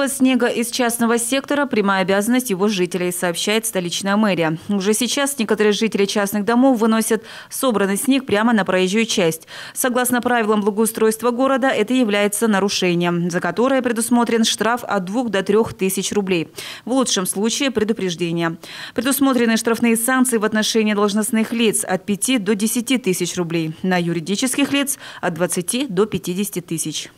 Вывоз снега из частного сектора – прямая обязанность его жителей, сообщает столичная мэрия. Уже сейчас некоторые жители частных домов выносят собранный снег прямо на проезжую часть. Согласно правилам благоустройства города, это является нарушением, за которое предусмотрен штраф от 2 до 3 тысяч рублей. В лучшем случае – предупреждение. Предусмотрены штрафные санкции в отношении должностных лиц от 5 до 10 тысяч рублей, на юридических лиц – от 20 до 50 тысяч.